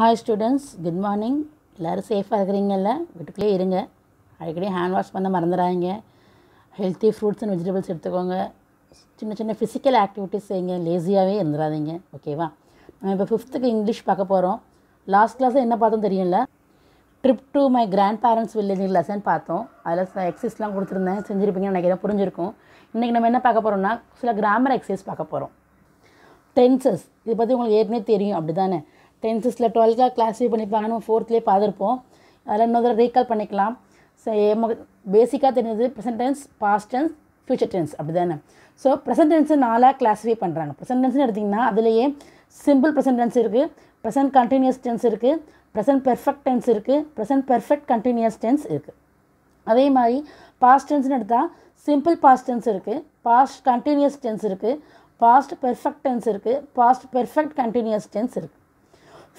Hi students good morning எல்லோரும் சேஃபாக இருக்கிறீங்கல்ல வீட்டுக்குள்ளே இருங்க அடிக்கடி ஹேண்ட் வாஷ் பண்ண மறந்துடாதீங்க ஹெல்த்தி ஃப்ரூட்ஸ் அண்ட் வெஜிடபிள்ஸ் எடுத்துக்கோங்க சின்ன சின்ன ஃபிசிக்கல் ஆக்டிவிட்டிஸ் செய்யுங்க லேசியாகவே இருந்துடாதீங்க ஓகேவா நம்ம இப்போ ஃபிஃப்த்துக்கு இங்கிலீஷ் பார்க்க போகிறோம் லாஸ்ட் கிளாஸில் என்ன பார்த்தோம் தெரியும்ல trip to my grandparents village lesson பார்த்தோம் அதில் எக்ஸசைஸ்லாம் கொடுத்துருந்தேன் செஞ்சுருப்பீங்கன்னு நினைக்கிறேன் புரிஞ்சிருக்கும் இன்றைக்கி நம்ம என்ன பார்க்க போகிறோம்னா சில கிராமர் எக்ஸசைஸ் பார்க்க போகிறோம் டென்சஸ் இதை பற்றி உங்களுக்கு ஏற்கனவே தெரியும் அப்படி தானே டென்த்ஸில் டுவெல்த்தாக கிளாஸ் பண்ணியிருப்பாங்கன்னு ஃபோர்த்லேயே பார்த்துருப்போம் அதில் இன்னொரு ரீகால் பண்ணிக்கலாம் ஸோ பேசிக்காக தெரிஞ்சது present tense past tense future tense அப்படி தானே ஸோ ப்ரெசன்ட் டென்ஸை நாலாக கிளாஸிஃபை பண்ணுறாங்க ப்ரெசன்ட் டென்ஸ்னு எடுத்திங்கன்னா அதுலேயே சிம்பிள் ப்ரெசன்ட் டென்ஸ் இருக்குது ப்ரெசன்ட் கண்டினியூஸ் டென்ஸ் இருக்குது ப்ரெசன்ட் பெர்ஃபெக்ட் டென்ஸ் இருக்குது ப்ரெசன்ட் பெர்ஃபெக்ட் கண்டினியூஸ் டென்ஸ் இருக்குது அதே மாதிரி பாஸ்ட் டென்ஸ்னு எடுத்தால் சிம்பிள் பாஸ்ட் டென்ஸ் இருக்குது பாஸ்ட் கண்டினியூஸ் டென்ஸ் இருக்குது பாஸ்ட் பெர்ஃபெக்ட் டென்ஸ் இருக்குது பாஸ்ட் பெர்ஃபெக்ட் கண்டினியூஸ் டென்ஸ் இருக்குது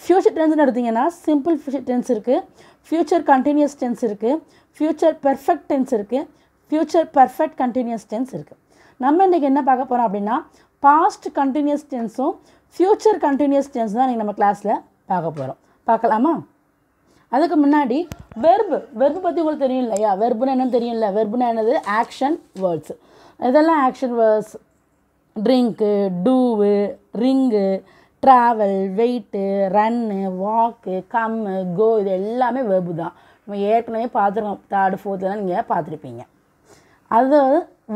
ஃப்யூச்சர் டென்ஸ்னு எடுத்திங்கன்னா சிம்பிள் ஃபியூச்சர் டென்ஸ் இருக்குது ஃப்யூச்சர் கண்டினியூஸ் டென்ஸ் இருக்குது ஃப்யூச்சர் பெர்ஃபெக்ட் டென்ஸ் இருக்குது ஃப்யூச்சர் பெர்ஃபெக்ட் கண்டினியூஸ் டென்ஸ் இருக்குது நம்ம இன்றைக்கி என்ன பார்க்க போகிறோம் அப்படின்னா பாஸ்ட் கண்டினியூஸ் டென்ஸும் ஃப்யூச்சர் கண்டினியூஸ் டென்ஸ் தான் இன்றைக்கி நம்ம கிளாஸில் பார்க்க போகிறோம் பார்க்கலாமா அதுக்கு முன்னாடி வெர்பு வெர்பு பற்றி உங்களுக்கு தெரியும் இல்லையா வெர்புன்னு என்னன்னு தெரியும் இல்லை வெர்புனா என்னது ஆக்ஷன் வேர்ட்ஸ் இதெல்லாம் action words drink do ring travel wait run walk come கோ இது எல்லாமே வேர்பு தான் நம்ம ஏற்கனவே பார்த்துருக்கோம் தேர்டு ஃபோர்த்துலாம் நீங்கள் பார்த்துருப்பீங்க அதாவது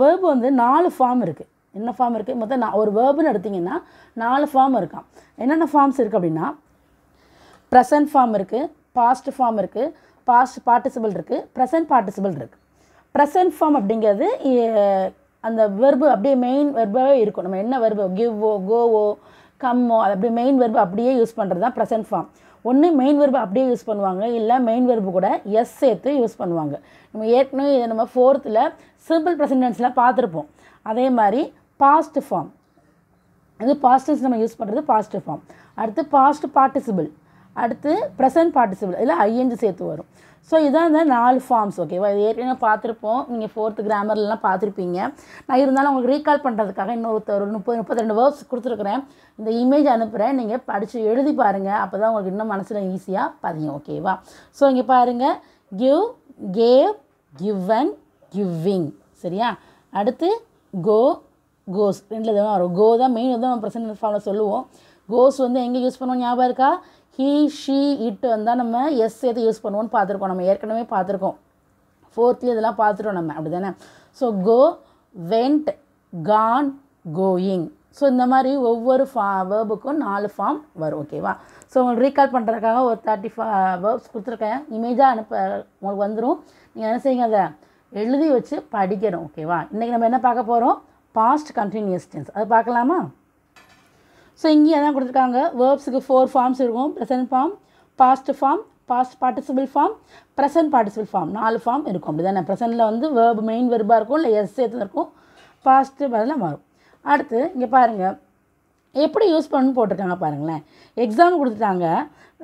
வேர்பு வந்து நாலு ஃபார்ம் இருக்குது என்ன ஃபார்ம் இருக்குது மொத்தம் நான் ஒரு வேர்புன்னு எடுத்திங்கன்னா நாலு ஃபார்ம் இருக்கான் என்னென்ன ஃபார்ம்ஸ் இருக்குது அப்படின்னா ப்ரெசன்ட் ஃபார்ம் இருக்குது பாஸ்ட் ஃபார்ம் இருக்குது பாஸ்ட் பார்ட்டிசிபிள் இருக்குது ப்ரெசன்ட் பார்ட்டிசிபிள் இருக்குது ப்ரெசன்ட் ஃபார்ம் அப்படிங்கிறது அந்த வெர்பு அப்படியே மெயின் வெர்பாகவே இருக்கும் நம்ம என்ன வெர்பு கிவ்வோ கோவோ கம்மோ அது அப்படி மெயின் வெர்பு அப்படியே யூஸ் பண்ணுறது தான் ப்ரெசன்ட் ஃபார்ம் ஒன்று மெயின் வெர்பு அப்படியே யூஸ் பண்ணுவாங்க இல்லை மெயின் வெர்பு கூட எஸ் சேர்த்து யூஸ் பண்ணுவாங்க நம்ம ஏற்கனவே இதை நம்ம ஃபோர்த்தில் சிம்பிள் ப்ரெசன்டென்ஸ்லாம் பார்த்துருப்போம் அதே மாதிரி பாஸ்ட் ஃபார்ம் இது பாஸ்டன்ஸ் நம்ம யூஸ் பண்ணுறது பாஸ்ட் ஃபார்ம் அடுத்து பாஸ்ட் பார்ட்டிசிபிள் அடுத்து ப்ரெசன்ட் பார்ட்டிசிபிள் இதில் ஐஎன்ஜி சேர்த்து வரும் ஸோ இதான் இந்த நாலு ஃபார்ம்ஸ் ஓகேவா இது ஏற்கனவே பார்த்துருப்போம் நீங்கள் ஃபோர்த்து கிராமர்லாம் பார்த்துருப்பீங்க நான் இருந்தாலும் உங்களுக்கு ரீகால் பண்ணுறதுக்காக இன்னொருத்தர் ஒரு முப்பது முப்பத்தி ரெண்டு வேர்ட்ஸ் கொடுத்துருக்குறேன் இந்த இமேஜ் அனுப்புகிறேன் நீங்கள் படித்து எழுதி பாருங்கள் அப்போ தான் உங்களுக்கு இன்னும் மனசில் ஈஸியாக பதியும் ஓகேவா ஸோ இங்கே பாருங்கள் கிவ் கேவ் கிவ்வன் கிவ்விங் சரியா அடுத்து கோ கோஸ் ரெண்டு தான் வரும் கோ தான் மெயின் தான் நம்ம ப்ரெசன்ட் ஃபார்மில் சொல்லுவோம் கோஸ் வந்து எங்கே யூஸ் பண்ணுவோம் ஞாபகம் இருக்கா ஹீ ஷீ இட்டு வந்தால் நம்ம எஸ் எது யூஸ் பண்ணுவோன்னு பார்த்துருக்கோம் நம்ம ஏற்கனவே பார்த்துருக்கோம் ஃபோர்த்லி இதெல்லாம் பார்த்துட்டோம் நம்ம அப்படி தானே so go went gone going so இந்த மாதிரி ஒவ்வொரு ஃபா வேர்புக்கும் நாலு ஃபார்ம் வரும் ஓகேவா ஸோ உங்களுக்கு ரீகால் பண்ணுறதுக்காக ஒரு தேர்ட்டி ஃபா வேர்ப்ஸ் கொடுத்துருக்கேன் இமேஜாக அனுப்ப உங்களுக்கு வந்துடும் நீங்கள் என்ன செய்யுங்க அதை எழுதி வச்சு படிக்கணும் ஓகேவா இன்றைக்கி நம்ம என்ன பார்க்க போகிறோம் பாஸ்ட் கண்டினியூஸ் டென்ஸ் அது பார்க்கலாமா ஸோ இங்கே அதான் கொடுத்துருக்காங்க வேர்ப்ஸுக்கு ஃபோர் ஃபார்ம்ஸ் இருக்கும் present form past form past participle form present participle form நாலு ஃபார்ம் இருக்கும் அப்படி தானே ப்ரெசென்ட்டில் வந்து வேர்பு மெயின் வெர்பாக இருக்கும் இல்லை எஸ் சேர்த்து இருக்கும் பாஸ்ட்டு பதிலாக மாறும் அடுத்து இங்கே பாருங்கள் எப்படி யூஸ் பண்ணணும்னு போட்டிருக்காங்க பாருங்களேன் எக்ஸாம் கொடுத்துட்டாங்க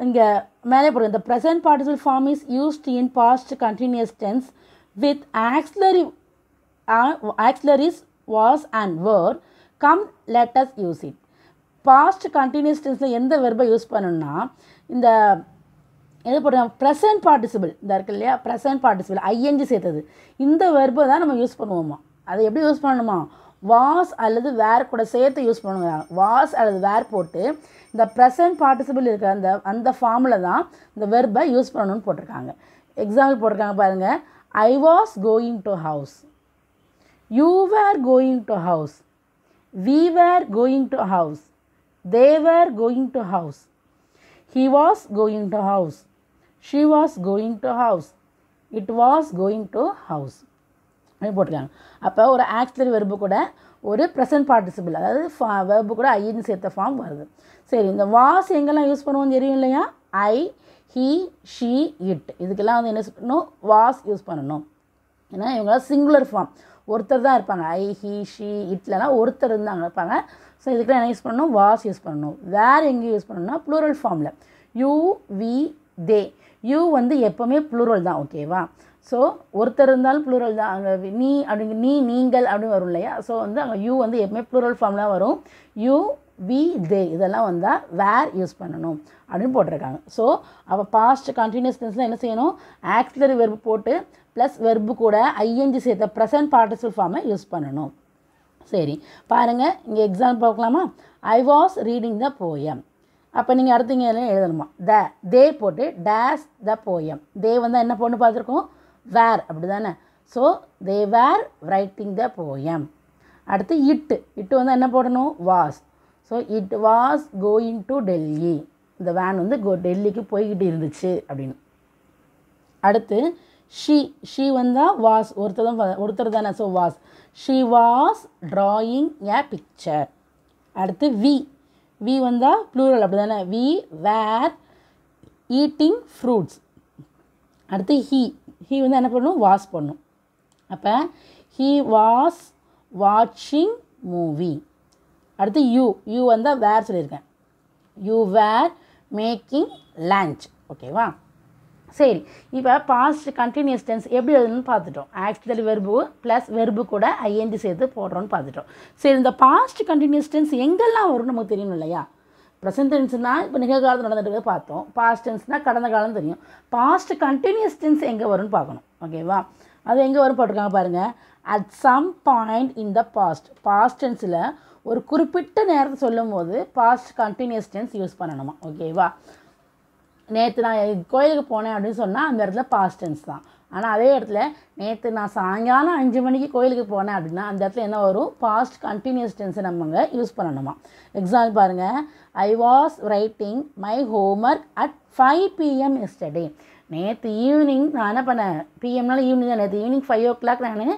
இங்கே மேலே போடுங்க இந்த present participle form is used in past continuous tense with auxiliary auxiliaries was and were come let's use it past continuous டென்ஸில் எந்த வெர்பை யூஸ் பண்ணணும்னா இந்த எது போடுறோம் ப்ரெசன்ட் பார்ட்டிசிபிள் இந்த இருக்குது இல்லையா ப்ரெசன்ட் பார்ட்டிசிபிள் ஐஎன்ஜி சேர்த்தது இந்த வெர்பை தான் நம்ம யூஸ் பண்ணுவோமா அதை எப்படி யூஸ் பண்ணணுமா வாஸ் அல்லது வேர் கூட சேர்த்து யூஸ் பண்ணுவாங்க வாஸ் அல்லது வேர் போட்டு இந்த ப்ரெசன்ட் பார்ட்டிசிபிள் இருக்கிற அந்த அந்த ஃபார்மில் தான் இந்த வெர்பை யூஸ் பண்ணணும்னு போட்டிருக்காங்க எக்ஸாம்பிள் போட்டிருக்காங்க பாருங்கள் I was going to house you were going to house we were going to house They were going to house. He was going to house. She was going to house. It was going to house. போட்டிருக்காங்க அப்போ ஒரு auxiliary verb கூட ஒரு present participle அதாவது ஃபா verb கூட ஐன்னு சேர்த்த form வருது சரி இந்த வாஸ் எங்கெல்லாம் யூஸ் பண்ணுவோம் தெரியும் இல்லையா ஐ ஹீ ஷீ இட் இதுக்கெல்லாம் வந்து என்ன சொல்லணும் வாஸ் யூஸ் பண்ணணும் ஏன்னா இவங்களாம் சிங்குலர் ஃபார்ம் ஒருத்தர் தான் இருப்பாங்க ஐ ஹீ ஷீ இட்லலாம் ஒருத்தர் இருந்தாங்க இருப்பாங்க ஸோ இதுக்கு என்ன யூஸ் பண்ணணும் வாஸ் யூஸ் பண்ணணும் வேர் எங்கே யூஸ் பண்ணணும்னா ப்ளூரல் ஃபார்மில் யூ வி தே யூ வந்து எப்போவுமே ப்ளூரல் தான் ஓகேவா ஸோ ஒருத்தர் இருந்தாலும் ப்ளூரல் தான் அங்கே நீ அப்படிங்க நீ நீங்கள் அப்படின்னு வரும் இல்லையா ஸோ வந்து அங்கே யூ வந்து எப்பவுமே ப்ளூரல் ஃபார்ம்லாம் வரும் யூ வி தே இதெல்லாம் வந்தால் வேர் யூஸ் பண்ணணும் அப்படின்னு போட்டிருக்காங்க ஸோ அவள் பாஸ்ட் கண்டினியூஸ் டென்ஸில் என்ன செய்யணும் ஆக்சிலரி வெர்பு போட்டு ப்ளஸ் வெர்பு கூட ஐஎன்ஜி சேர்த்த ப்ரெசன்ட் பார்ட்டிசிபல் ஃபார்மை யூஸ் பண்ணணும் சரி பாருங்கள் இங்கே எக்ஸாம் பார்க்கலாமா I was reading the poem அப்போ நீங்கள் அடுத்து இங்கே எழுதணுமா த தே போட்டு டேஸ் த போயம் தே வந்து என்ன பொண்ணு பார்த்துருக்கோம் வேர் அப்படி தானே so they were writing the poem அடுத்து இட்டு இட்டு வந்து என்ன போடணும் was so it was going to Delhi இந்த வேன் வந்து கோ டெல்லிக்கு போய்கிட்டு இருந்துச்சு அப்படின்னு அடுத்து ஷீ ஷீ வந்தால் வாஸ் ஒருத்தர் தான் ஒருத்தர் தானே so was she was drawing a picture அடுத்து வி வி வந்தால் ப்ளூரல் அப்படி தானே வி வேர் ஈட்டிங் ஃப்ரூட்ஸ் அடுத்து ஹீ ஹீ வந்து என்ன பண்ணும் வாஷ் பண்ணும் அப்போ ஹீ வாஸ் வாட்சிங் மூவி அடுத்து யூ யூ வந்தால் வேர் சொல்லியிருக்கேன் யூ வேர் மேக்கிங் லஞ்ச் ஓகேவா சரி இப்போ பாஸ்ட் கண்டினியூஸ் டென்ஸ் எப்படி எழுதுன்னு பார்த்துட்டோம் ஆக்சுவல் வெர்பு ப்ளஸ் வெர்பு கூட ஐஎன்டி சேர்த்து போடுறோன்னு பார்த்துட்டோம் சரி இந்த பாஸ்ட் கண்டினியூஸ் டென்ஸ் எங்கெல்லாம் வரும்னு நமக்கு தெரியணும் இல்லையா ப்ரெசென்ட் டென்ஸ்னால் இப்போ நிகழ்காலத்தில் நடந்துட்டு பார்த்தோம் பாஸ்ட் டென்ஸ்னால் கடந்த காலம் தெரியும் பாஸ்ட் கண்டினியூஸ் டென்ஸ் எங்கே வரும்னு பார்க்கணும் ஓகேவா அது எங்கே வரும் போட்டிருக்காங்க பாருங்கள் at some point in the past past டென்ஸில் ஒரு குறிப்பிட்ட நேரத்தை சொல்லும் போது பாஸ்ட் கண்டினியூஸ் டென்ஸ் யூஸ் பண்ணணுமா ஓகேவா நேற்று நான் கோயிலுக்கு போனேன் அப்படின்னு சொன்னால் அந்த இடத்துல பாஸ்ட் டென்ஸ் தான் ஆனால் அதே இடத்துல நேற்று நான் சாயங்காலம் அஞ்சு மணிக்கு கோயிலுக்கு போனேன் அப்படின்னா அந்த இடத்துல என்ன வரும் பாஸ்ட் கண்டினியூஸ் டென்ஸை நம்ம யூஸ் பண்ணணுமா எக்ஸாம்பிள் பாருங்கள் I was writing my homework at five PM yesterday நேற்று ஈவினிங் நான் என்ன பண்ணேன் பிஎம்னால ஈவினிங் தான் நேற்று ஈவினிங் ஃபைவ் ஓ கிளாக் நான்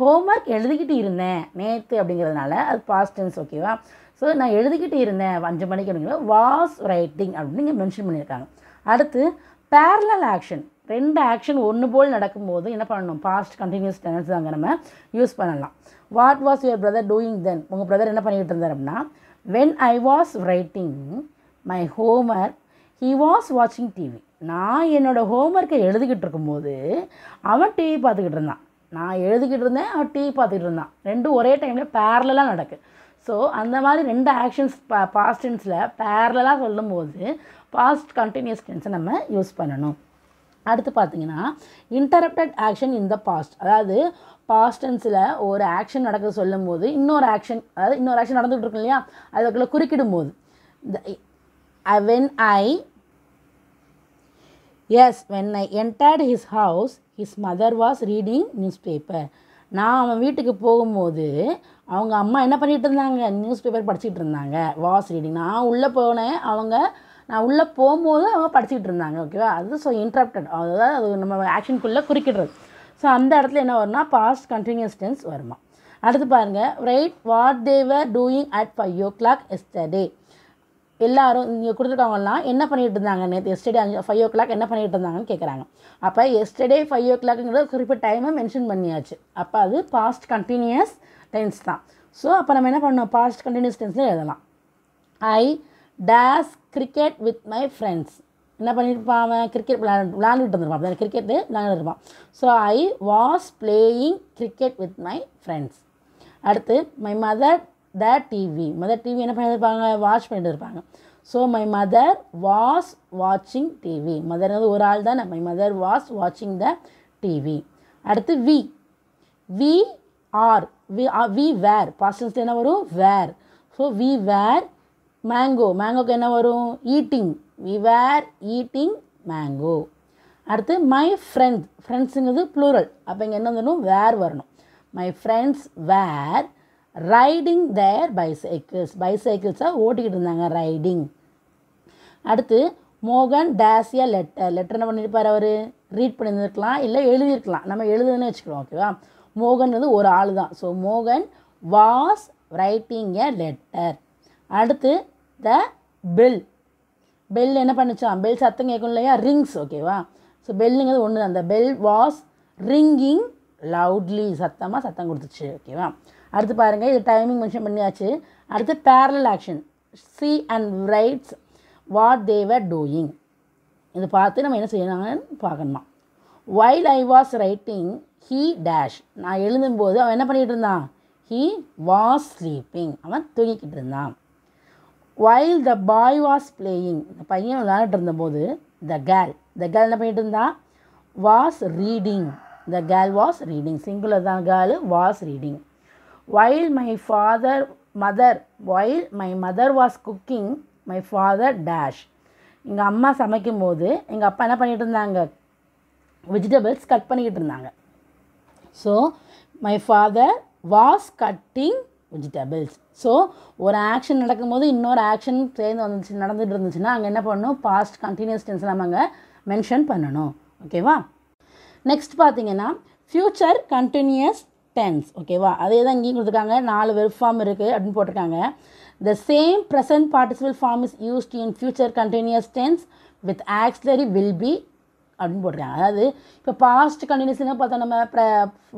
ஹோம்ஒர்க் எழுதிக்கிட்டு இருந்தேன் நேற்று அப்படிங்கிறதுனால அது பாஸ்ட் டென்ஸ் ஓகேவா ஸோ நான் எழுதிக்கிட்டு இருந்தேன் அஞ்சு மணிக்கு அப்படிங்கிற வாஸ் ரைட்டிங் அப்படின்னு இங்கே மென்ஷன் பண்ணியிருக்காங்க அடுத்து பேரலல் ஆக்ஷன் ரெண்டு ஆக்ஷன் ஒன்று போல் நடக்கும்போது என்ன பண்ணணும் பாஸ்ட் கண்டினியூஸ் டென்ஸ் தாங்க நம்ம யூஸ் பண்ணலாம் what was your brother doing then உங்கள் பிரதர் என்ன பண்ணிக்கிட்டு இருந்தார் அப்படின்னா when I was writing my homework he was வாட்சிங் டிவி நான் என்னோடய ஹோம்ஒர்க்கை எழுதிக்கிட்டு இருக்கும்போது அவன் டிவி பார்த்துக்கிட்டு இருந்தான் நான் எழுதிக்கிட்டு இருந்தேன் அவன் டிவி பார்த்துக்கிட்டு இருந்தான் ரெண்டும் ஒரே டைமில் பேரலாக நடக்கு ஸோ அந்த மாதிரி ரெண்டு ஆக்ஷன்ஸ் பா பாஸ்ட் டென்ஸில் பேரலாக சொல்லும்போது பாஸ்ட் கண்டினியூஸ் டென்ஸை நம்ம யூஸ் பண்ணணும் அடுத்து பார்த்தீங்கன்னா interrupted action in the past அதாவது பாஸ்ட் டென்ஸில் ஒரு ஆக்ஷன் நடக்க சொல்லும் போது இன்னொரு ஆக்ஷன் அதாவது இன்னொரு ஆக்ஷன் நடந்துகிட்டு இருக்கும் இல்லையா அதுக்குள்ளே குறுக்கிடும் போது இந்த when I as when I entered his house his mother was reading newspaper நான் அவன் வீட்டுக்கு போகும்போது அவங்க அம்மா என்ன பண்ணிகிட்டு இருந்தாங்க நியூஸ் பேப்பர் படிச்சுட்டு இருந்தாங்க வாஸ் ரீடிங் நான் உள்ளே போனேன் அவங்க நான் உள்ளே போகும்போது அவங்க படிச்சுக்கிட்டு இருந்தாங்க ஓகேவா அது ஸோ இன்ட்ரப்டட் அதாவது அது நம்ம ஆக்ஷனுக்குள்ளே குறிக்கிடுறது ஸோ அந்த இடத்துல என்ன வரும்னா பாஸ்ட் கண்டினியூஸ் டென்ஸ் வருமா அடுத்து பாருங்கள் write what they were doing at five o'clock yesterday எல்லாரும் இங்கே கொடுத்துருக்கவங்கலாம் என்ன பண்ணிகிட்டு இருந்தாங்க நேற்று எஸ்டர்டே அஞ்சு ஃபைவ் ஓ கிளாக் என்ன பண்ணிகிட்டு இருந்தாங்கன்னு கேட்குறாங்க அப்போ எஸ்டர்டே ஃபைவ் ஓ கிளாக்குங்கிறது குறிப்பிட்ட டைமை மென்ஷன் பண்ணியாச்சு அப்போ அது பாஸ்ட் கண்டினியூஸ் டென்ஸ் தான் ஸோ அப்போ நம்ம என்ன பண்ணோம் பாஸ்ட் கண்டினியூஸ் டென்ஸில் எழுதலாம் I days cricket with my friends என்ன பண்ணியிருப்பான் அவன் கிரிக்கெட் விளாண்டு விளையாண்டுட்டு இருந்திருப்பான் கிரிக்கெட்டு விளாண்டுருப்பான் so I was playing cricket with my friends அடுத்து my mother the TV mother TV என்ன பண்ணியிருப்பாங்க வாட்ச் பண்ணிட்டு இருப்பாங்க ஸோ மை மதர் வாஸ் வாட்சிங் டிவி மதர்னது ஒரு ஆள் தானே மை மதர் வாஸ் வாட்சிங் த டிவி அடுத்து we we are we we were past tense என்ன வரும் were so we were mango மேங்கோக்கு என்ன வரும் eating we were eating mango அடுத்து மை ஃப்ரெண்ட்ஸ் ஃப்ரெண்ட்ஸுங்கிறது ப்ளூரல் அப்போ இங்கே என்ன வரணும் வேர் வரணும் my friends were riding their bicycles பைசைக்கிள்ஸாக ஓட்டிக்கிட்டு இருந்தாங்க ரைடிங் அடுத்து மோகன் டேஸ் லெட்டர் லெட்டர் என்ன பண்ணியிருப்பார் அவர் ரீட் பண்ணியிருந்துருக்கலாம் இல்லை எழுதியிருக்கலாம் நம்ம எழுதுன்னு வச்சுக்கிறோம் ஓகேவா மோகன் வந்து ஒரு ஆள் தான் ஸோ மோகன் வாஸ் ரைட்டிங் எ லெட்டர் அடுத்து த பெல் பெல் என்ன பண்ணிச்சான் பெல் சத்தம் கேட்கும் இல்லையா ரிங்ஸ் ஓகேவா ஸோ பெல்லுங்கிறது ஒன்று தான் அந்த பெல் வாஸ் ரிங்கிங் லவுட்லி சத்தமாக சத்தம் கொடுத்துச்சு ஓகேவா அடுத்து பாருங்கள் இது டைமிங் மென்ஷன் பண்ணியாச்சு அடுத்து parallel action see and writes what they were doing இது பார்த்து நம்ம என்ன செய்யணும்னு பார்க்கணுமா while I was writing he dash நான் எழுதும்போது அவன் என்ன பண்ணிகிட்டு இருந்தான் ஹீ வாஸ் ஸ்லீப்பிங் அவன் தூங்கிக்கிட்டு இருந்தான் while the boy was playing இந்த பையன் விளையாண்டுட்டு இருந்தபோது த கேர்ள் த கேர்ள் என்ன பண்ணிகிட்டு இருந்தா was reading the girl was reading singular தான் girl was reading while my father mother while my mother was cooking my father dash எங்கள் அம்மா சமைக்கும் போது எங்கள் அப்பா என்ன பண்ணிகிட்டு இருந்தாங்க வெஜிடபிள்ஸ் கட் பண்ணிக்கிட்டு இருந்தாங்க so my father was cutting vegetables so ஒரு ஆக்ஷன் நடக்கும்போது இன்னொரு ஆக்ஷன் சேர்ந்து வந்துச்சு நடந்துகிட்டு இருந்துச்சுன்னா அங்கே என்ன பண்ணணும் பாஸ்ட் கண்டினியூஸ் டென்ஸ் நம்ம அங்கே மென்ஷன் பண்ணணும் ஓகேவா நெக்ஸ்ட் பார்த்தீங்கன்னா ஃப்யூச்சர் கண்டினியூஸ் டென்ஸ் ஓகேவா அதே தான் இங்கேயும் கொடுத்துருக்காங்க நாலு வெர்ப் ஃபார்ம் இருக்குது அப்படின்னு போட்டிருக்காங்க the same present participle form is used in future continuous tense with auxiliary will be அப்படின்னு போட்டிருக்காங்க அதாவது இப்போ பாஸ்ட் கண்டினியூஸ்னு பார்த்தா நம்ம ப்ர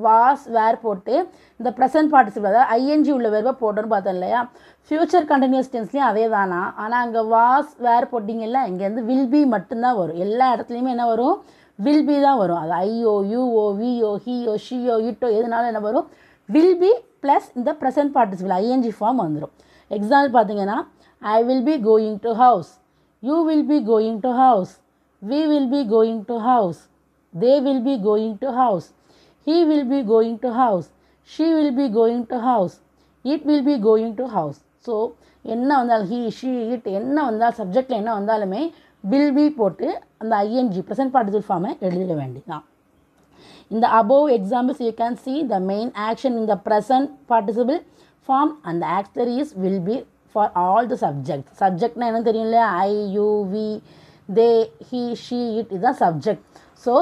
வாஸ் வேர் போட்டு இந்த ப்ரெசன்ட் பார்ட்டிசிபிள் அதாவது ஐஎன்ஜி உள்ள வேர்வை போட்டோன்னு பார்த்தோம் இல்லையா ஃப்யூச்சர் கண்டினியூஸ் டென்ஸ்லேயும் அதே தானா ஆனால் அங்கே வாஸ் வேர் போட்டிங்கல்ல இங்கேருந்து வில் பி மட்டும்தான் வரும் எல்லா இடத்துலையுமே என்ன வரும் வில் பி தான் வரும் அது ஐயோ யூஓ விஓ ஹீயோ ஷியோ இட்டோ எதுனாலும் என்ன வரும் வில் பி ப்ளஸ் இந்த ப்ரெசன்ட் பார்ட்டிசிபிள் ஐஎன்ஜி ஃபார்ம் வந்துடும் எக்ஸாம்பிள் பார்த்தீங்கன்னா I will be going to house you will be going to house we will be going to house they will be going to house he will be going to house she will be going to house it will be going to house so என்ன வந்தாலும் he she it என்ன வந்தால் சப்ஜெக்டில் என்ன வந்தாலுமே will be போட்டு அந்த ING present participle ஃபார்மை எழுதிட வேண்டிதான் இந்த above examples you can see the main action இந்த ப்ரெசன்ட் பார்ட்டிசிபிள் ஃபார்ம் அந்த actor is will be for all the subject சப்ஜெக்ட்னா என்ன தெரியும் இல்லையா I you we they he she it இதுதான் சப்ஜெக்ட் ஸோ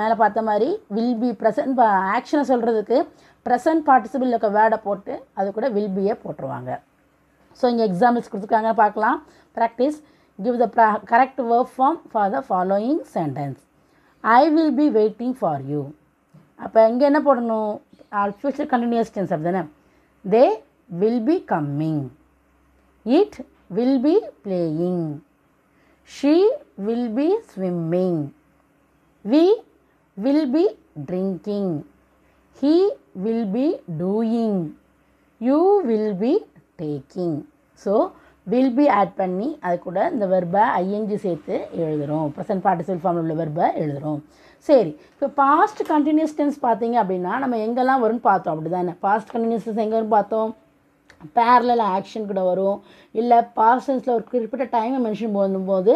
மேலே பார்த்த மாதிரி வில் பி ப்ரெசன்ட் ஆக்ஷனை சொல்கிறதுக்கு ப்ரெசன்ட் பார்ட்டிசிபிள் இருக்க வேர்டை போட்டு அது கூட வில் பியே போட்டுருவாங்க ஸோ இங்கே எக்ஸாம்பிள்ஸ் கொடுத்துருக்காங்க பார்க்கலாம் practice Give the correct verb form for the following sentence. I will be waiting for you. Now, all future continuous tense of the They will be coming. It will be playing. She will be swimming. We will be drinking. He will be doing. You will be taking. So, will be add பண்ணி அது கூட இந்த வெர்பை ING சேர்த்து எழுதுகிறோம் present participle ஃபார்மில் உள்ள வெர்பை எழுதுகிறோம் சரி இப்போ பாஸ்ட் கண்டினியூஸ் டென்ஸ் பார்த்தீங்க அப்படின்னா நம்ம எங்கெல்லாம் வரும்னு பார்த்தோம் அப்படி தானே பாஸ்ட் கண்டினியூஸ் டென்ஸ் எங்கே பார்த்தோம் பேரலில் ஆக்ஷன் கூட வரும் இல்லை பாஸ்ட் டென்ஸில் ஒரு குறிப்பிட்ட டைமை மென்ஷன் பண்ணும்போது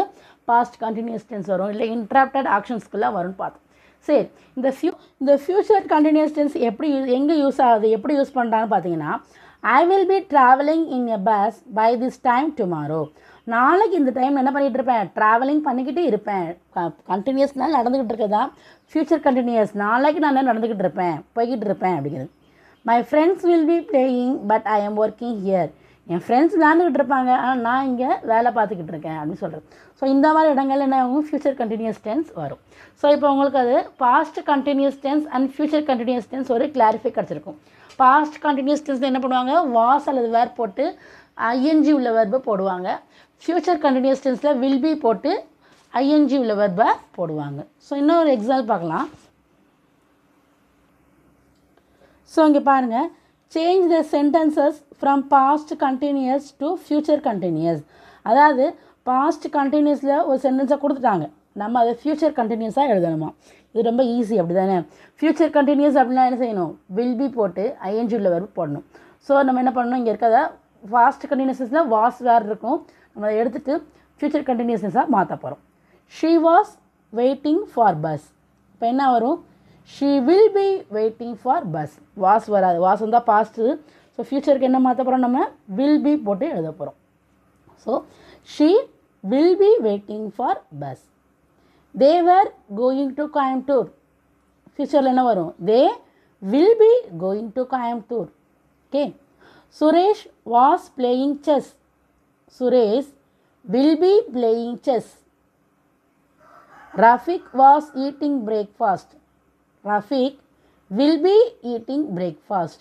பாஸ்ட் கண்டினியூஸ் டென்ஸ் வரும் இல்லை இன்ட்ராப்டட் ஆக்ஷன்ஸ்க்குலாம் வரும்னு பார்த்தோம் சரி இந்த ஃபியூ இந்த ஃபியூச்சர் கண்டினியூஸ் டென்ஸ் எப்படி எங்கே யூஸ் ஆகுது எப்படி யூஸ் பண்ணுறாங்கன்னு பார்த்தீங்கன்னா I will be travelling in a bus by this time tomorrow நாளைக்கு இந்த டைம் என்ன பண்ணிகிட்டு இருப்பேன் ட்ராவலிங் பண்ணிக்கிட்டே இருப்பேன் கண்டினியூஸ்னால் நடந்துக்கிட்டு இருக்கதா ஃப்யூச்சர் கண்டினியூஸ் நாளைக்கு நான் நடந்துக்கிட்டு இருப்பேன் போய்கிட்டு இருப்பேன் அப்படிங்கிறது my friends will be playing but I am working here என் ஃப்ரெண்ட்ஸ் விளாண்டுக்கிட்டு இருப்பாங்க ஆனால் நான் இங்கே வேலை பார்த்துக்கிட்டு இருக்கேன் அப்படின்னு சொல்கிறது ஸோ இந்த மாதிரி இடங்கள் என்ன ஆகும் ஃபியூச்சர் கண்டினியூஸ் டென்ஸ் வரும் ஸோ இப்போ உங்களுக்கு அது past continuous tense and future continuous tense ஒரு கிளாரிஃபை கிடச்சிருக்கும் பாஸ்ட் கண்டினியூஸ் டென்ஸில் என்ன பண்ணுவாங்க வாஸ் அல்லது வேர் போட்டு ஐஎன்ஜி உள்ள வேர்பை போடுவாங்க ஃப்யூச்சர் கண்டினியூஸ் டென்ஸில் வில் பி போட்டு ஐஎன்ஜி உள்ள வேர்பை போடுவாங்க ஸோ இன்னொரு எக்ஸாம் பார்க்கலாம் ஸோ இங்கே பாருங்கள் change the sentences from past continuous to future continuous அதாவது பாஸ்ட் கண்டினியூஸில் ஒரு சென்டென்ஸை கொடுத்துட்டாங்க நம்ம அதை ஃப்யூச்சர் கண்டினியூஸாக எழுதணுமா இது ரொம்ப ஈஸி அப்படி தானே ஃப்யூச்சர் கண்டினியூஸ் அப்படின்னா என்ன செய்யணும் வில் பி போட்டு உள்ள வரும் போடணும் ஸோ நம்ம என்ன பண்ணணும் இங்கே இருக்காத ஃபாஸ்ட் கண்டினியூஸ்னால் வாஸ் வேறு இருக்கும் நம்ம அதை எடுத்துகிட்டு ஃப்யூச்சர் கண்டினியூஸ்னஸாக மாற்ற போகிறோம் she was waiting for bus இப்போ என்ன வரும் she will be waiting for bus was வராது வாஸ் வந்தால் பாஸ்ட்டு ஸோ ஃப்யூச்சருக்கு என்ன மாற்ற போகிறோம் நம்ம வில் பி போட்டு எழுத போகிறோம் so she will be waiting for bus they were going to Coimbatore ஃப்யூச்சரில் என்ன வரும் they will be going to Coimbatore okay Suresh was playing chess Suresh will be playing chess Rafiq was eating breakfast Rafiq will be eating breakfast.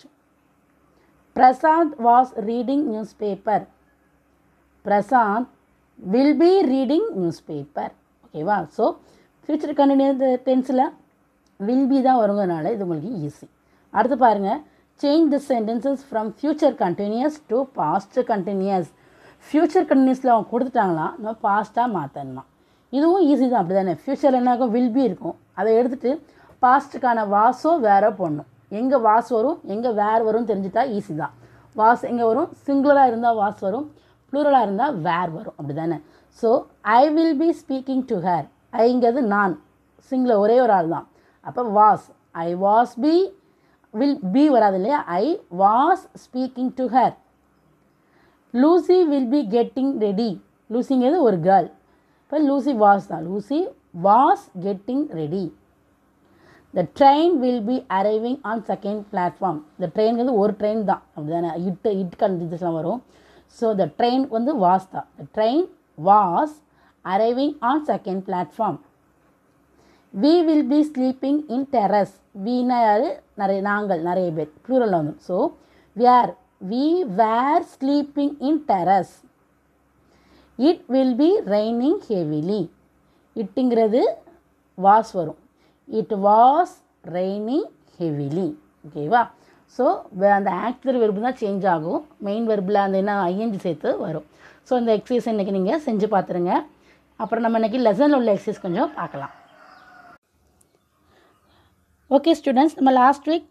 Prasad was reading newspaper. Prasad will be reading newspaper. ஓகேவா so ஃபியூச்சருக்கான டென்ஸில் will be தான் வருங்கிறதுனால இது உங்களுக்கு easy அடுத்து பாருங்கள் change the sentences from future continuous to past continuous future கண்டினியூஸில் அவங்க கொடுத்துட்டாங்களா நம்ம பாஸ்ட்டாக மாற்றணுமா இதுவும் ஈஸி தான் அப்படி தானே ஃப்யூச்சரில் என்னாகும் வில் பி இருக்கும் அதை எடுத்துகிட்டு பாஸ்ட்டுக்கான வாஸோ வேற போடணும் எங்கே வாஸ் வரும் எங்கே வேர் வரும்னு தெரிஞ்சுட்டா ஈஸி தான் வாஸ் எங்கே வரும் சிங்குலராக இருந்தால் வாஸ் வரும் ப்ளூரலாக இருந்தால் வேர் வரும் அப்படி தானே so I will be speaking to her ஐங்கிறது நான் சிங்கில் ஒரே ஒரு ஆள் தான் அப்போ was I was be will be வராது இல்லையா I was speaking to her Lucy will be getting ready லூசிங்கிறது ஒரு கேர்ள் இப்போ லூசி வாஸ் தான் Lucy was getting ready the train will be arriving on second platform இந்த ட்ரெயின்கிறது ஒரு train தான் அப்படி தானே இட்டு இட் கண்டிஷன் வரும் ஸோ த ட்ரெயின் வந்து வாஸ் தான் the train was arriving on second platform we will be sleeping in terrace வீனா யார் நிறைய நாங்கள் நிறைய பேர் ப்ளூரல் வந்துடும் so we are we were sleeping in terrace it will be raining heavily இட்டுங்கிறது வாஸ் வரும் இட் வாஸ் ரெய்னிங் ஹெவிலி ஓகேவா ஸோ அந்த ஆக்டர் வெர்பு தான் சேஞ்ச் ஆகும் மெயின் வெர்பில் அந்த என்ன ஐஎன்ஜி சேர்த்து வரும் ஸோ இந்த எக்ஸசைஸ் இன்றைக்கி நீங்கள் செஞ்சு பார்த்துருங்க அப்புறம் நம்ம இன்றைக்கி லெசனில் உள்ள எக்ஸசைஸ் கொஞ்சம் பார்க்கலாம் ஓகே ஸ்டூடெண்ட்ஸ் நம்ம last week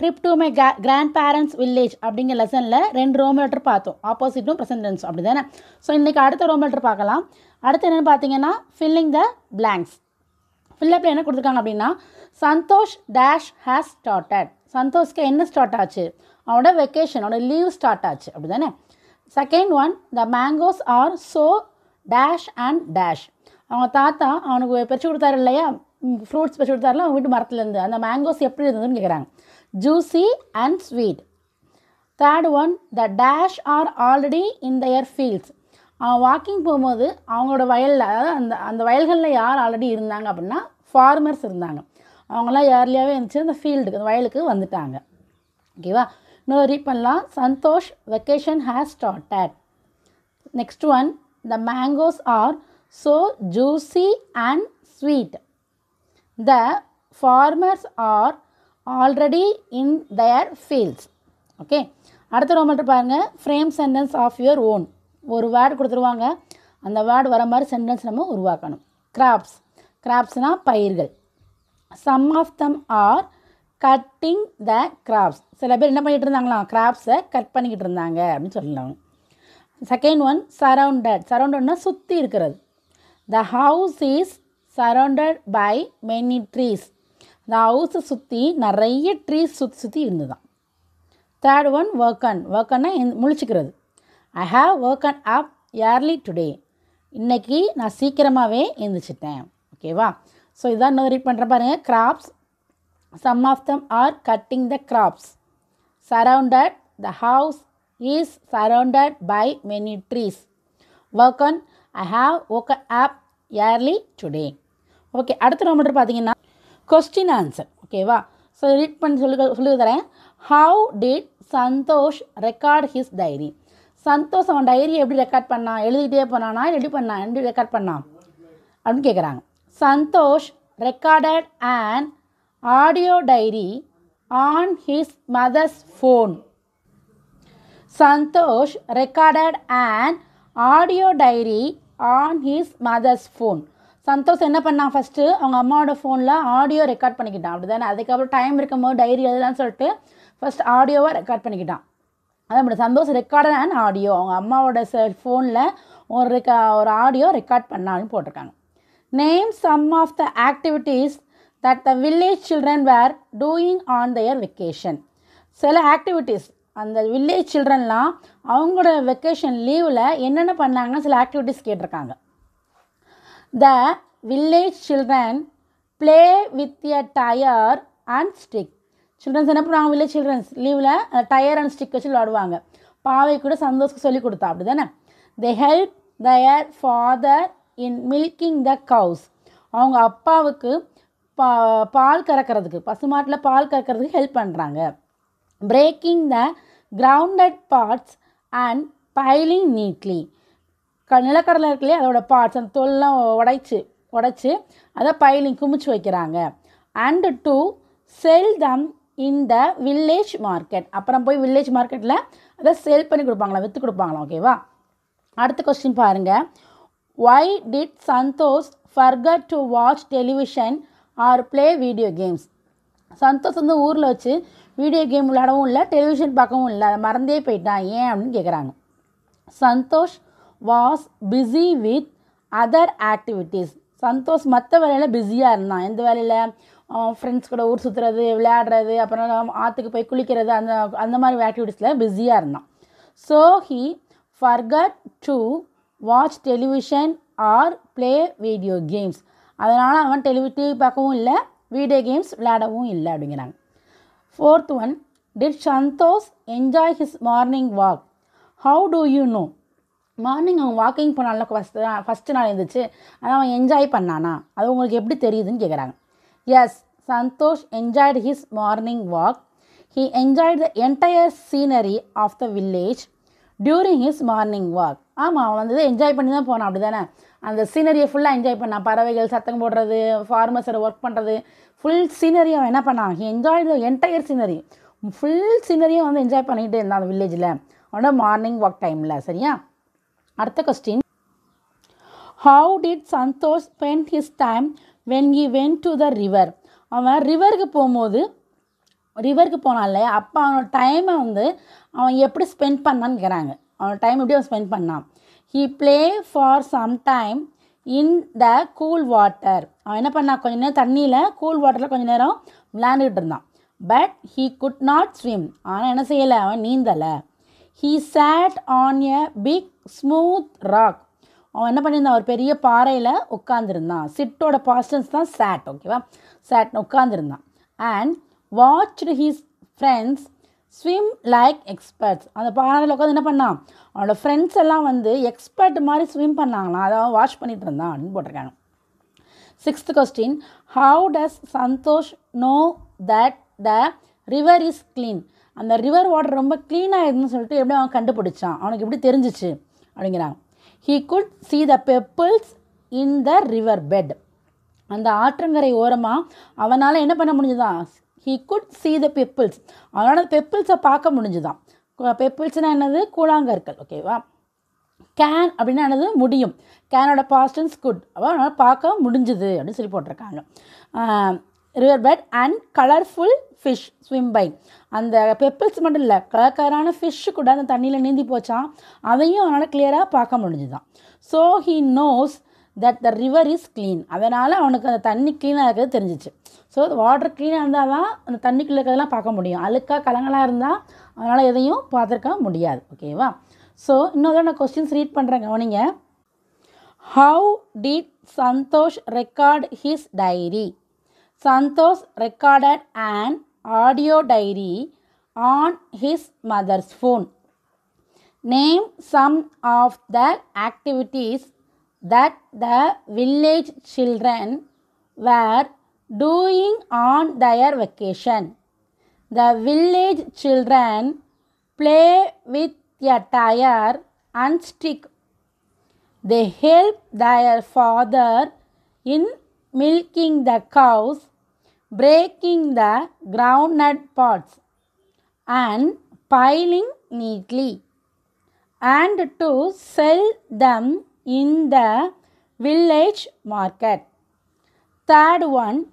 trip to my கிரா கிராண்ட் பேரண்ட்ஸ் வில்லேஜ் அப்படிங்கிற லெசனில் ரெண்டு ரோம் லெட்டர் பார்த்தோம் ஆப்போசிட்டும் ப்ரெசன்ட் அப்படி தானே ஸோ இன்றைக்கி அடுத்த ரோம் லெட்டர் பார்க்கலாம் அடுத்து என்னென்னு பார்த்தீங்கன்னா ஃபில்லிங் த பிளாங்க்ஸ் ஃபில்லப்பில் என்ன கொடுத்துருக்காங்க அப்படின்னா சந்தோஷ் டேஷ் ஹேஸ் ஸ்டார்டட் சந்தோஷ்க்கு என்ன ஸ்டார்ட் ஆச்சு அவனோட வெக்கேஷன் அவனோட லீவ் ஸ்டார்ட் ஆச்சு அப்படி தானே second one the mangoes are so dash and dash அவங்க தாத்தா அவனுக்கு பறிச்சு கொடுத்தாரு இல்லையா ஃப்ரூட்ஸ் பறிச்சு கொடுத்தாருல அவங்க வீட்டு மரத்துலேருந்து அந்த மேங்கோஸ் எப்படி இருந்ததுன்னு கேட்குறாங்க juicy and sweet third one the dash are already in their fields அவன் வாக்கிங் போகும்போது அவங்களோட வயலில் அதாவது அந்த அந்த வயல்களில் யார் ஆல்ரெடி இருந்தாங்க அப்படின்னா ஃபார்மர்ஸ் இருந்தாங்க அவங்களாம் ஏர்லியாகவே இருந்துச்சு அந்த ஃபீல்டுக்கு அந்த வயலுக்கு வந்துட்டாங்க ஓகேவா இன்னொரு ரீட் பண்ணலாம் Santosh vacation has started next one the mangoes are so juicy and sweet the farmers are already in their fields okay அடுத்த மட்டும் பாருங்கள் frame sentence of your own ஒரு வேர்டு கொடுத்துருவாங்க அந்த வேர்டு வர மாதிரி சென்டென்ஸ் நம்ம உருவாக்கணும் கிராப்ஸ் கிராப்ஸ்னால் பயிர்கள் some of them are cutting the crafts சில பேர் என்ன பண்ணிட்டு இருந்தாங்களாம் கிராஃப்ட்ஸை கட் பண்ணிக்கிட்டு இருந்தாங்க அப்படின்னு சொல்லலாம் செகண்ட் ஒன் சரவுண்டட் சரவுண்டட்னா சுற்றி இருக்கிறது the house is surrounded by many trees இந்த ஹவுஸை சுற்றி நிறைய ட்ரீஸ் சுற்றி சுற்றி தான் தேர்ட் ஒன் ஒர்க்கன் ஒர்க்கன்னா முழிச்சுக்கிறது I have woken up early today இன்றைக்கி நான் சீக்கிரமாகவே எழுந்திரிச்சிட்டேன் ஓகேவா ஸோ இதான் இன்னொரு ரீட் பண்ணுற பாருங்கள் crops some of them are cutting the crops Surrounded, the house is surrounded by many trees Work on, I have woken up early today. Okay அடுத்த நம்ம மட்டும் பார்த்தீங்கன்னா கொஸ்டின் ஆன்சர் ஓகேவா ஸோ ரீட் பண்ணி சொல்லு சொல்லி தரேன் how did Santosh record his diary Santosh அவன் டைரி எப்படி ரெக்கார்ட் பண்ணான் எழுதிக்கிட்டே போனானா எப்படி பண்ணான் எப்படி ரெக்கார்ட் பண்ணான் அப்படின்னு கேட்குறாங்க Santosh recorded and audio diary on his mother's phone Santosh recorded and audio diary on his mother's phone Santosh என்ன பண்ணான் ஃபஸ்ட்டு அவங்க அம்மாவோட ஃபோனில் ஆடியோ ரெக்கார்ட் பண்ணிக்கிட்டான் அப்படி தானே அதுக்கப்புறம் டைம் இருக்கும்போது டைரி எழுதலாம்னு சொல்லிட்டு ஃபஸ்ட் ஆடியோவாக ரெக்கார்ட் பண்ணிக்கிட்டான் அது அப்படி சந்தோஷ் ரெக்கார்டட் அண்ட் ஆடியோ அவங்க அம்மாவோட ஃபோனில் ஒரு ரெக்கா ஒரு ஆடியோ ரெக்கார்ட் பண்ணான்னு போட்டிருக்காங்க name some of the activities that the village children were doing on their vacation சில ஆக்டிவிட்டீஸ் அந்த வில்லேஜ் சில்ட்ரன்லாம் அவங்களோட வெக்கேஷன் லீவில் என்னென்ன பண்ணாங்கன்னு சில ஆக்டிவிட்டீஸ் கேட்டிருக்காங்க the village children play with a tyre and stick childrens என்ன பண்ணுவாங்க வில்லேஜ் சில்ட்ரன்ஸ் லீவில் டயர் அண்ட் ஸ்டிக் வச்சு விளாடுவாங்க பாவை கூட சந்தோஷம் சொல்லி கொடுத்தா அப்படி தானே they help their father in milking the cows அவங்க அப்பாவுக்கு பா பால் கறக்கிறதுக்கு பசுமாட்டில் பால் கறக்கிறதுக்கு ஹெல்ப் பண்ணுறாங்க breaking the grounded parts and piling neatly க நிலக்கடலை இருக்குல்லையே அதோட பார்ட்ஸ் அந்த தொல்லாம் உடைச்சி உடைச்சி அதை பைலிங் குமிச்சு வைக்கிறாங்க and to sell them in the village market அப்புறம் போய் வில்லேஜ் மார்க்கெட்டில் அதை சேல் பண்ணி கொடுப்பாங்களா விற்று கொடுப்பாங்களா ஓகேவா அடுத்த கொஸ்டின் பாருங்கள் why did Santosh forget to watch television or play video games Santosh வந்து ஊரில் வச்சு வீடியோ கேம் விளையாடவும் இல்லை டெலிவிஷன் பார்க்கவும் இல்லை அதை மறந்தே போயிட்டான் ஏன் அப்படின்னு கேட்குறாங்க Santosh was busy with other activities Santosh மற்ற வேலையில் பிஸியாக இருந்தான் எந்த வேலையில் ஃப்ரெண்ட்ஸ் கூட ஊர் சுற்றுறது விளையாடுறது அப்புறம் ஆற்றுக்கு போய் குளிக்கிறது அந்த அந்த மாதிரி ஆக்டிவிட்டீஸில் பிஸியாக இருந்தான் so he forgot to watch television or play video games அதனால் அவன் டெலிவி டிவி பார்க்கவும் இல்லை வீடியோ கேம்ஸ் விளையாடவும் இல்லை அப்படிங்கிறாங்க fourth one did Santosh enjoy his morning walk how do you know morning அவன் வாக்கிங் போனால ஃபஸ்ட் ஃபஸ்ட்டு நாள் இருந்துச்சு ஆனால் அவன் என்ஜாய் பண்ணானா அது உங்களுக்கு எப்படி தெரியுதுன்னு கேட்குறாங்க yes Santosh enjoyed his morning walk he enjoyed the entire scenery of the village during his morning walk ஆமாம் அவன் வந்து என்ஜாய் பண்ணி தான் போனான் அப்படி தானே அந்த சீனரியை ஃபுல்லாக என்ஜாய் பண்ணான் பறவைகள் சத்தம் போடுறது ஃபார்மர்ஸோட ஒர்க் பண்ணுறது ஃபுல் சீனரியை அவன் என்ன பண்ணான் enjoy the entire scenery full சீனரியும் வந்து என்ஜாய் பண்ணிகிட்டு இருந்தான் அந்த வில்லேஜில் அவனோட மார்னிங் வாக் டைமில் சரியா அடுத்த question how did Santosh spend his time when he went to the river அவன் ரிவருக்கு போகும்போது ரிவருக்கு போனான் இல்லையா அப்போ அவனோட டைமை வந்து அவன் எப்படி ஸ்பெண்ட் பண்ணான்னு கேட்குறாங்க அவனோட டைம் எப்படி அவன் ஸ்பெண்ட் பண்ணான் he play for some time in the cool water அவன் என்ன பண்ணா கொஞ்ச நேரம் தண்ணியில் கூல் வாட்டரில் கொஞ்ச நேரம் விளையாண்டுக்கிட்டு இருந்தான் but he could not swim ஆனால் என்ன செய்யலை அவன் நீந்தலை he sat on a big smooth rock அவன் என்ன பண்ணியிருந்தான் ஒரு பெரிய பாறையில் உட்காந்துருந்தான் சிட்டோட பாஸ்டன்ஸ் தான் சேட் ஓகேவா சேட் உட்காந்துருந்தான் and watch his friends swim like experts அந்த பாறையில் உட்காந்து என்ன பண்ணான் அவனோட ஃப்ரெண்ட்ஸ் எல்லாம் வந்து எக்ஸ்பர்ட் மாதிரி ஸ்விம் பண்ணாங்களாம் அதாவது வாஷ் பண்ணிட்டு இருந்தான் அப்படின்னு போட்டிருக்கானு sixth question how does Santosh know that the river is clean அந்த ரிவர் வாட்டர் ரொம்ப க்ளீனாகிருதுன்னு சொல்லிட்டு எப்படி அவன் கண்டுபிடிச்சான் அவனுக்கு எப்படி தெரிஞ்சிச்சு அப்படிங்கிறாங்க he could see the pebbles in the river bed அந்த ஆற்றங்கரை ஓரமாக அவனால் என்ன பண்ண முடிஞ்சுதான் he could see the pebbles அவனால் அந்த பெப்பிள்ஸை பார்க்க முடிஞ்சுதான் பெப்பிள்ஸ்னால் என்னது கூழாங்கற்கள் ஓகேவா கேன் அப்படின்னா என்னது முடியும் கேனோட பாஸ்டன்ஸ் குட் அப்போ அவனால் பார்க்க முடிஞ்சுது அப்படின்னு சொல்லி போட்டிருக்காங்க river bed and colourful fish swim by அந்த பெப்பிள்ஸ் மட்டும் இல்லை கலர் கலரான ஃபிஷ்ஷு கூட அந்த தண்ணியில் நீந்தி போச்சான் அதையும் அவனால் கிளியராக பார்க்க முடிஞ்சுதான் so he knows that the river is clean அதனால் அவனுக்கு அந்த தண்ணி க்ளீனாக இருக்கிறது தெரிஞ்சிச்சு ஸோ வாட்டர் க்ளீனாக இருந்தால் தான் அந்த தண்ணிக்குள்ளே இருக்கிறதெல்லாம் பார்க்க முடியும் அழுக்காக கலங்களாக இருந்தால் அதனால் எதையும் பார்த்துருக்க முடியாது ஓகேவா ஸோ இன்னொரு நான் கொஸ்டின்ஸ் ரீட் பண்ணுறேன் கவனிங்க how did Santosh record his diary Santosh recorded and audio diary on his mother's phone name some of the activities that the village children were doing on their vacation. The village children play with a tire and stick. They help their father in milking the cows, breaking the groundnut pods, and piling neatly, and to sell them in the village market. Third one,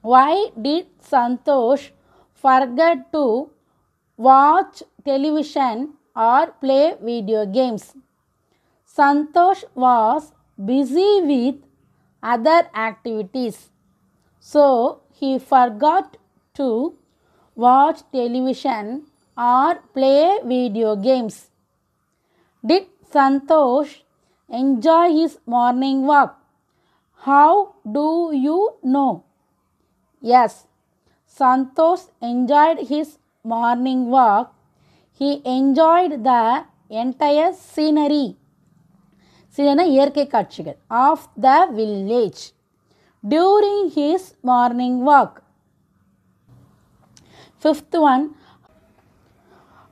why did Santosh forget to watch television or play video games? Santosh was busy with other activities. So he forgot to watch television or play video games. Did Santosh enjoy his morning walk. How do you know? Yes, Santos enjoyed his morning walk. He enjoyed the entire scenery. சிலன இயற்கை காட்சிகள் of the village during his morning walk fifth one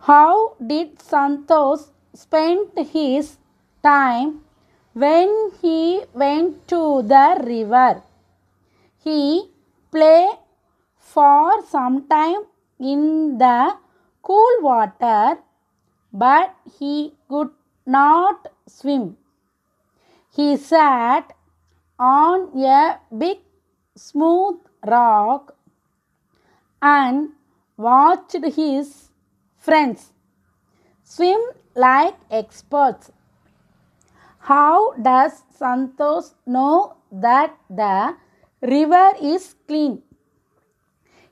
how did Santosh spend his time when he went to the river. He played for some time in the cool water, but he could not swim. He sat on a big smooth rock and watched his friends swim like experts. How does Santos know that the river is clean?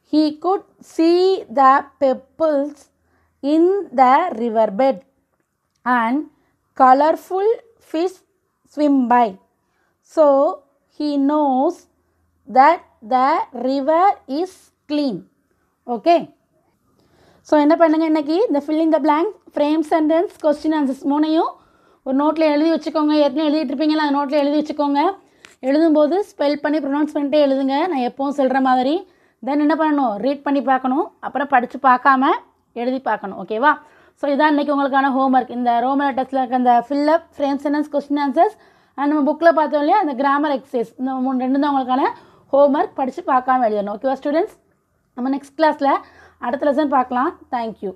He could see the pebbles in the riverbed and colorful fish swim by. So he knows that the river is clean. Okay. So என்ன The இன்றைக்கி இந்த filling the blank frame sentence question answers மூணையும் ஒரு நோட்டில் எழுதி வச்சுக்கோங்க ஏற்கனவே எழுதிட்டுருப்பீங்களா அந்த நோட்டில் எழுதி வச்சுக்கோங்க எழுதும்போது ஸ்பெல் பண்ணி ப்ரொனவுன்ஸ் பண்ணிட்டே எழுதுங்க நான் எப்பவும் சொல்கிற மாதிரி தென் என்ன பண்ணணும் ரீட் பண்ணி பார்க்கணும் அப்புறம் படித்து பார்க்காம எழுதி பார்க்கணும் ஓகேவா ஸோ இதான் இன்றைக்கி உங்களுக்கான ஹோம் ஒர்க் இந்த ரோமன் டெஸ்ட்டில் இருக்க அந்த fill up frame sentence question answers and நம்ம புக்கில் பார்த்தோம் இல்லையா அந்த கிராமர் எக்ஸசைஸ் இந்த மூணு ரெண்டு தான் உங்களுக்கான ஹோம் ஒர்க் படித்து பார்க்காம எழுதணும் ஓகேவா ஸ்டூடெண்ட்ஸ் நம்ம நெக்ஸ்ட் கிளாஸில் அடுத்த லெசன் பார்க்கலாம் தேங்க்யூ